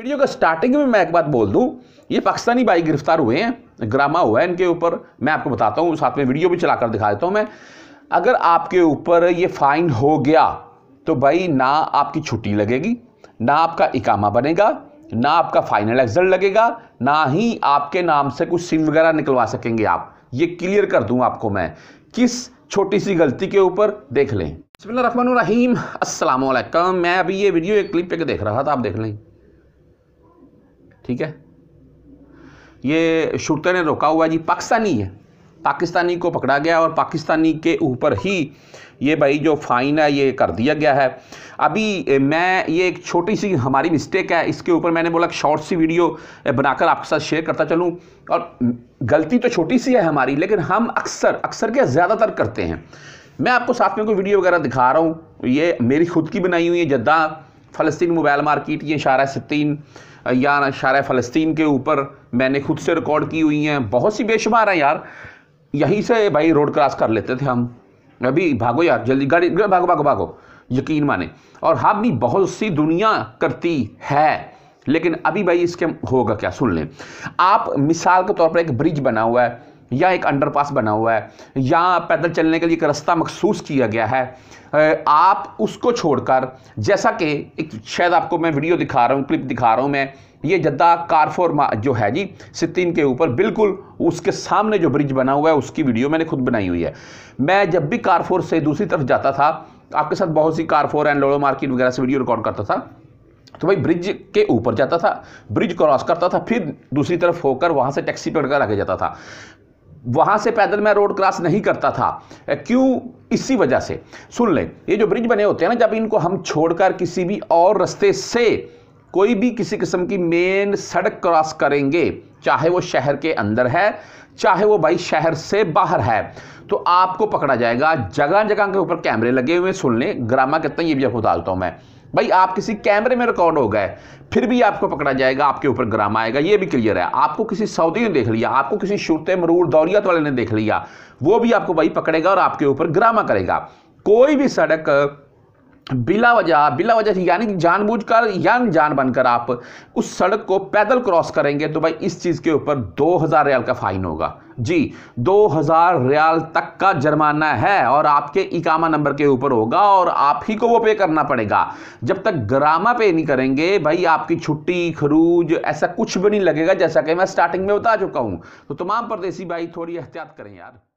video का starting में मैं एक बात बोल दूं ये पाकिस्तानी भाई गिरफ्तार हुए हैं ग्रामा हुआ है इनके ऊपर मैं आपको बताता हूँ साथ में वीडियो भी चलाकर दिखा देता हूं मैं अगर आपके ऊपर ये फाइन हो गया तो भाई ना आपकी छुट्टी लगेगी ना आपका इकामा बनेगा ना आपका फाइनल एग्जल्ट लगेगा ना ही आपके नाम से कुछ सिम वगैरह निकलवा सकेंगे आप ये क्लियर कर दूं आपको मैं किस छोटी सी गलती के ऊपर देख लें बसमिल रहीम मैं अभी ये वीडियो एक क्लिप पे देख रहा था आप देख लें ठीक है ये शूटर ने रोका हुआ जी पाकिस्तानी है पाकिस्तानी को पकड़ा गया और पाकिस्तानी के ऊपर ही ये भाई जो फ़ाइन है ये कर दिया गया है अभी मैं ये एक छोटी सी हमारी मिस्टेक है इसके ऊपर मैंने बोला शॉर्ट सी वीडियो बनाकर आपके साथ शेयर करता चलूँ और गलती तो छोटी सी है हमारी लेकिन हम अक्सर अक्सर क्या ज़्यादातर करते हैं मैं आपको साथ में कोई वीडियो वगैरह दिखा रहा हूँ ये मेरी खुद की बनाई हुई है जद्दा फ़लस्तीन मोबाइल मार्केट ये शार सत्तीन या शार फ़लस्तीन के ऊपर मैंने खुद से रिकॉर्ड की हुई हैं बहुत सी बेशुमार हैं यार यहीं से भाई रोड क्रॉस कर लेते थे हम अभी भागो यार जल्दी गाड़ी भागो भागो भागो यकीन माने और हम हाँ, भी बहुत सी दुनिया करती है लेकिन अभी भाई इसके होगा क्या सुन लें आप मिसाल के तौर पर एक ब्रिज बना हुआ है या एक अंडरपास बना हुआ है या पैदल चलने के लिए एक रास्ता मखसूस किया गया है आप उसको छोड़कर जैसा कि एक शायद आपको मैं वीडियो दिखा रहा हूँ क्लिप दिखा रहा हूँ मैं ये जद्दा कारफोर जो है जी सितीन के ऊपर बिल्कुल उसके सामने जो ब्रिज बना हुआ है उसकी वीडियो मैंने खुद बनाई हुई है मैं जब भी कारफोर से दूसरी तरफ जाता था आपके साथ बहुत सी कारफोर एंड लोड़ो मार्केट वगैरह से वीडियो रिकॉर्ड करता था तो भाई ब्रिज के ऊपर जाता था ब्रिज क्रॉस करता था फिर दूसरी तरफ होकर वहाँ से टैक्सी पकड़ कर आगे जाता था वहां से पैदल मैं रोड क्रॉस नहीं करता था क्यों इसी वजह से सुन लें ये जो ब्रिज बने होते हैं ना जब इनको हम छोड़कर किसी भी और रास्ते से कोई भी किसी किस्म की मेन सड़क क्रॉस करेंगे चाहे वो शहर के अंदर है चाहे वो भाई शहर से बाहर है तो आपको पकड़ा जाएगा जगह जगह के ऊपर कैमरे लगे हुए सुन लें ग्रामा हैं ये भी आपको डालता हूँ मैं भाई आप किसी कैमरे में रिकॉर्ड हो गए फिर भी आपको पकड़ा जाएगा आपके ऊपर ग्राम आएगा ये भी क्लियर है आपको किसी सऊदी ने देख लिया आपको किसी शुरते मरूर दौरियत वाले ने देख लिया वो भी आपको भाई पकड़ेगा और आपके ऊपर ग्रामा करेगा कोई भी सड़क बिला वजह बिला वजह यानी कि जानबूझकर या जान बनकर आप उस सड़क को पैदल क्रॉस करेंगे तो भाई इस चीज़ के ऊपर 2000 रियाल का फाइन होगा जी 2000 रियाल तक का जुर्माना है और आपके इकामा नंबर के ऊपर होगा और आप ही को वो पे करना पड़ेगा जब तक ग्रामा पे नहीं करेंगे भाई आपकी छुट्टी खरूज ऐसा कुछ भी नहीं लगेगा जैसा कि मैं स्टार्टिंग में बता चुका हूँ तो तमाम परदेसी भाई थोड़ी एहतियात करें यार